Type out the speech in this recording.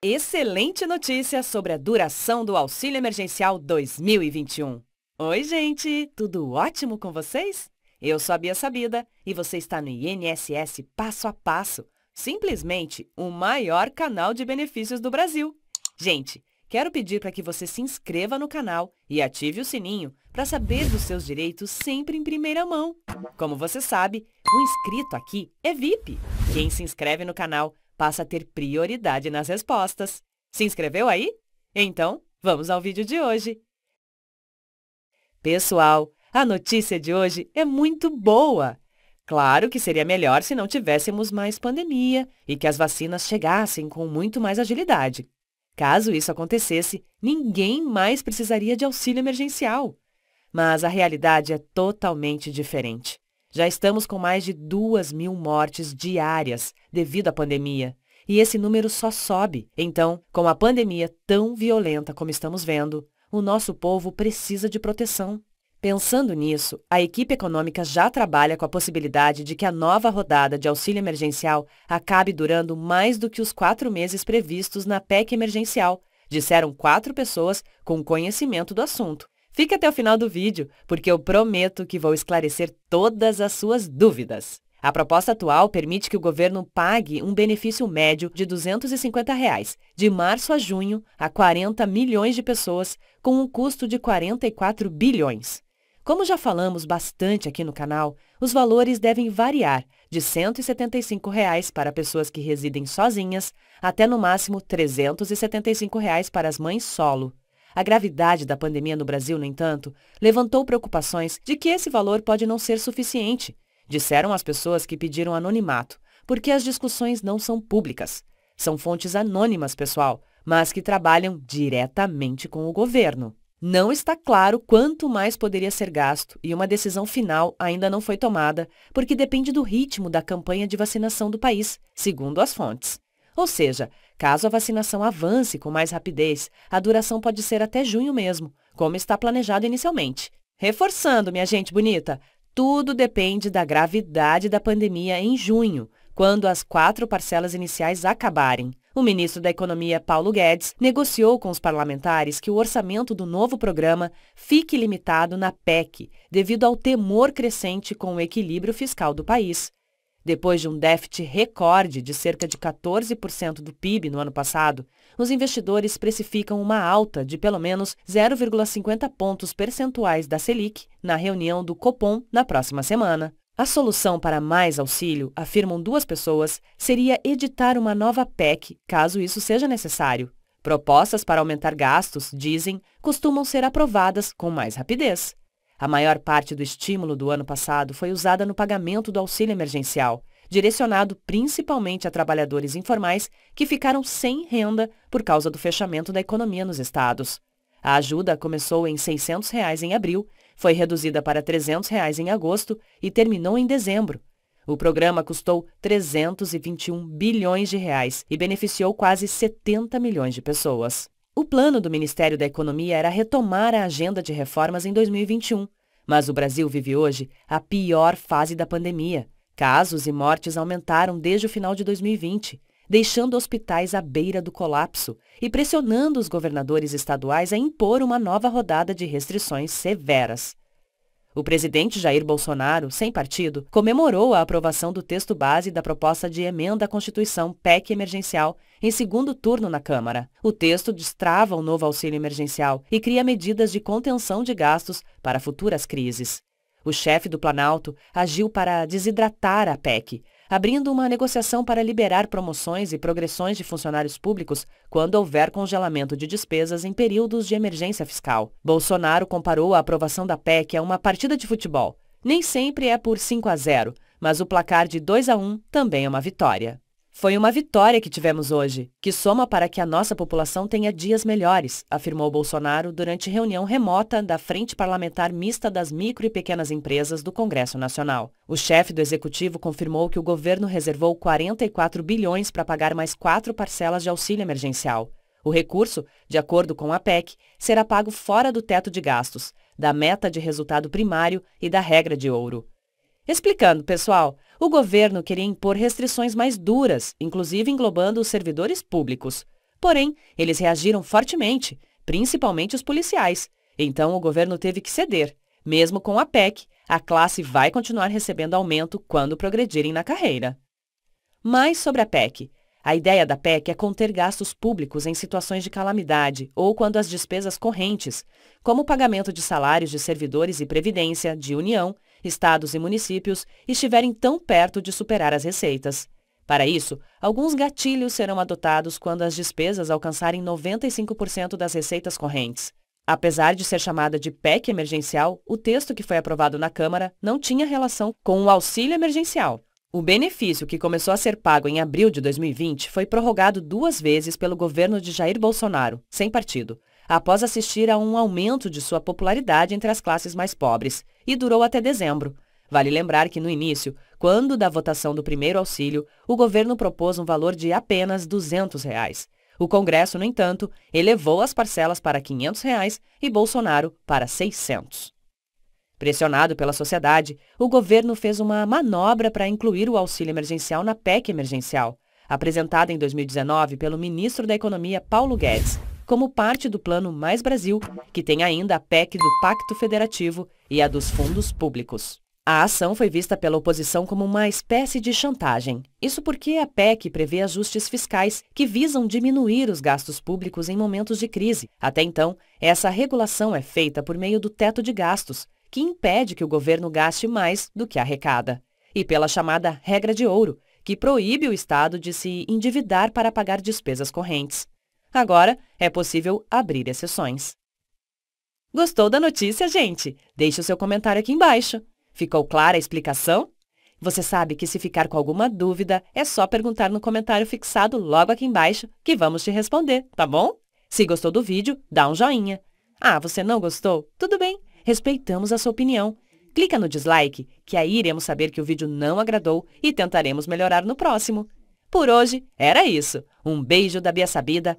Excelente notícia sobre a duração do Auxílio Emergencial 2021. Oi, gente! Tudo ótimo com vocês? Eu sou a Bia Sabida e você está no INSS Passo a Passo, simplesmente o maior canal de benefícios do Brasil. Gente, quero pedir para que você se inscreva no canal e ative o sininho para saber dos seus direitos sempre em primeira mão. Como você sabe, o inscrito aqui é VIP. Quem se inscreve no canal passa a ter prioridade nas respostas. Se inscreveu aí? Então, vamos ao vídeo de hoje. Pessoal, a notícia de hoje é muito boa. Claro que seria melhor se não tivéssemos mais pandemia e que as vacinas chegassem com muito mais agilidade. Caso isso acontecesse, ninguém mais precisaria de auxílio emergencial. Mas a realidade é totalmente diferente. Já estamos com mais de 2 mil mortes diárias devido à pandemia. E esse número só sobe. Então, com a pandemia tão violenta como estamos vendo, o nosso povo precisa de proteção. Pensando nisso, a equipe econômica já trabalha com a possibilidade de que a nova rodada de auxílio emergencial acabe durando mais do que os quatro meses previstos na PEC emergencial, disseram quatro pessoas com conhecimento do assunto. Fique até o final do vídeo, porque eu prometo que vou esclarecer todas as suas dúvidas. A proposta atual permite que o governo pague um benefício médio de R$ 250, reais, de março a junho, a 40 milhões de pessoas, com um custo de 44 bilhões. Como já falamos bastante aqui no canal, os valores devem variar de R$ 175 reais para pessoas que residem sozinhas até no máximo R$ 375 reais para as mães solo. A gravidade da pandemia no Brasil, no entanto, levantou preocupações de que esse valor pode não ser suficiente, disseram as pessoas que pediram anonimato, porque as discussões não são públicas. São fontes anônimas, pessoal, mas que trabalham diretamente com o governo. Não está claro quanto mais poderia ser gasto e uma decisão final ainda não foi tomada, porque depende do ritmo da campanha de vacinação do país, segundo as fontes. Ou seja, caso a vacinação avance com mais rapidez, a duração pode ser até junho mesmo, como está planejado inicialmente. Reforçando, minha gente bonita, tudo depende da gravidade da pandemia em junho, quando as quatro parcelas iniciais acabarem. O ministro da Economia, Paulo Guedes, negociou com os parlamentares que o orçamento do novo programa fique limitado na PEC, devido ao temor crescente com o equilíbrio fiscal do país. Depois de um déficit recorde de cerca de 14% do PIB no ano passado, os investidores precificam uma alta de pelo menos 0,50 pontos percentuais da Selic na reunião do Copom na próxima semana. A solução para mais auxílio, afirmam duas pessoas, seria editar uma nova PEC, caso isso seja necessário. Propostas para aumentar gastos, dizem, costumam ser aprovadas com mais rapidez. A maior parte do estímulo do ano passado foi usada no pagamento do auxílio emergencial, direcionado principalmente a trabalhadores informais que ficaram sem renda por causa do fechamento da economia nos estados. A ajuda começou em R$ 600 reais em abril, foi reduzida para R$ 300 reais em agosto e terminou em dezembro. O programa custou 321 bilhões de reais e beneficiou quase 70 milhões de pessoas. O plano do Ministério da Economia era retomar a agenda de reformas em 2021, mas o Brasil vive hoje a pior fase da pandemia. Casos e mortes aumentaram desde o final de 2020, deixando hospitais à beira do colapso e pressionando os governadores estaduais a impor uma nova rodada de restrições severas. O presidente Jair Bolsonaro, sem partido, comemorou a aprovação do texto base da proposta de emenda à Constituição PEC emergencial em segundo turno na Câmara. O texto destrava o novo auxílio emergencial e cria medidas de contenção de gastos para futuras crises. O chefe do Planalto agiu para desidratar a PEC, abrindo uma negociação para liberar promoções e progressões de funcionários públicos quando houver congelamento de despesas em períodos de emergência fiscal. Bolsonaro comparou a aprovação da PEC a uma partida de futebol. Nem sempre é por 5 a 0, mas o placar de 2 a 1 também é uma vitória. Foi uma vitória que tivemos hoje, que soma para que a nossa população tenha dias melhores, afirmou Bolsonaro durante reunião remota da Frente Parlamentar Mista das Micro e Pequenas Empresas do Congresso Nacional. O chefe do executivo confirmou que o governo reservou 44 bilhões para pagar mais quatro parcelas de auxílio emergencial. O recurso, de acordo com a PEC, será pago fora do teto de gastos, da meta de resultado primário e da regra de ouro. Explicando, pessoal, o governo queria impor restrições mais duras, inclusive englobando os servidores públicos. Porém, eles reagiram fortemente, principalmente os policiais. Então o governo teve que ceder. Mesmo com a PEC, a classe vai continuar recebendo aumento quando progredirem na carreira. Mais sobre a PEC. A ideia da PEC é conter gastos públicos em situações de calamidade ou quando as despesas correntes, como o pagamento de salários de servidores e previdência de união, estados e municípios estiverem tão perto de superar as receitas. Para isso, alguns gatilhos serão adotados quando as despesas alcançarem 95% das receitas correntes. Apesar de ser chamada de PEC emergencial, o texto que foi aprovado na Câmara não tinha relação com o auxílio emergencial. O benefício, que começou a ser pago em abril de 2020, foi prorrogado duas vezes pelo governo de Jair Bolsonaro, sem partido, após assistir a um aumento de sua popularidade entre as classes mais pobres, e durou até dezembro. Vale lembrar que, no início, quando da votação do primeiro auxílio, o governo propôs um valor de apenas R$ 200. Reais. O Congresso, no entanto, elevou as parcelas para R$ 500 reais e Bolsonaro para R$ 600. Pressionado pela sociedade, o governo fez uma manobra para incluir o auxílio emergencial na PEC emergencial, apresentada em 2019 pelo ministro da Economia Paulo Guedes, como parte do Plano Mais Brasil, que tem ainda a PEC do Pacto Federativo e a dos fundos públicos. A ação foi vista pela oposição como uma espécie de chantagem. Isso porque a PEC prevê ajustes fiscais que visam diminuir os gastos públicos em momentos de crise. Até então, essa regulação é feita por meio do teto de gastos, que impede que o governo gaste mais do que arrecada. E pela chamada regra de ouro, que proíbe o Estado de se endividar para pagar despesas correntes. Agora, é possível abrir exceções. Gostou da notícia, gente? Deixe o seu comentário aqui embaixo. Ficou clara a explicação? Você sabe que se ficar com alguma dúvida, é só perguntar no comentário fixado logo aqui embaixo que vamos te responder, tá bom? Se gostou do vídeo, dá um joinha. Ah, você não gostou? Tudo bem, respeitamos a sua opinião. Clica no dislike, que aí iremos saber que o vídeo não agradou e tentaremos melhorar no próximo. Por hoje, era isso. Um beijo da Bia Sabida